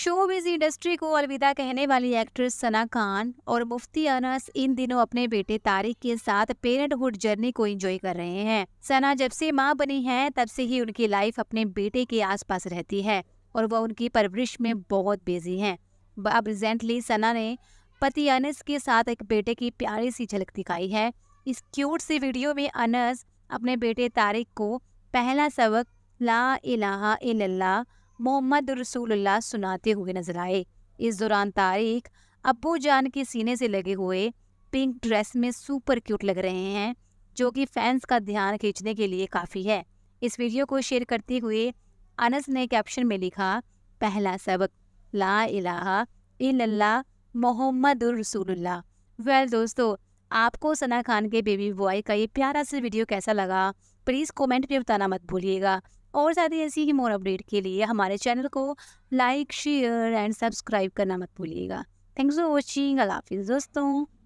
showbiz industry को अलविदा कहने वाली एक्ट्रेस सना खान और मुफ्ती अनस इन दिनों अपने बेटे तारिक के साथ पेरेंटहुड जर्नी को एंजॉय कर रहे हैं सना जब से माँ बनी है तब से ही उनकी लाइफ अपने बेटे के आसपास रहती है और वह उनकी परवरिश में बहुत बिजी हैं अब रिसेंटली सना ने पति अनस के साथ एक बेटे की प्यारी सी झलक दिखाई है इस क्यूट सी वीडियो में अनस अपने बेटे तारिक को पहला सबक ला इलाहा इल्लल्लाह मोहम्मद रसूलुल्लाह सुनाते हुए नजर आए इस दौरान तारिक अबू जान के सीने से लगे हुए पिंक ड्रेस में सुपर क्यूट लग रहे हैं जो कि फैंस का ध्यान खींचने के लिए काफ़ी है इस वीडियो को शेयर करते हुए अनस ने कैप्शन में लिखा पहला सबक ला इलाहा इल्लल्लाह मोहम्मद रसूलुल्लाह वेल दोस्तों आपको सना खान के बेबी बॉय का ये प्यारा सा वीडियो कैसा लगा प्लीज़ कमेंट में बताना मत भूलिएगा और ज़्यादा ऐसी ही मोर अपडेट के लिए हमारे चैनल को लाइक शेयर एंड सब्सक्राइब करना मत भूलिएगा थैंक्स फॉर वॉचिंग अल्लाह हाफिज़ दोस्तों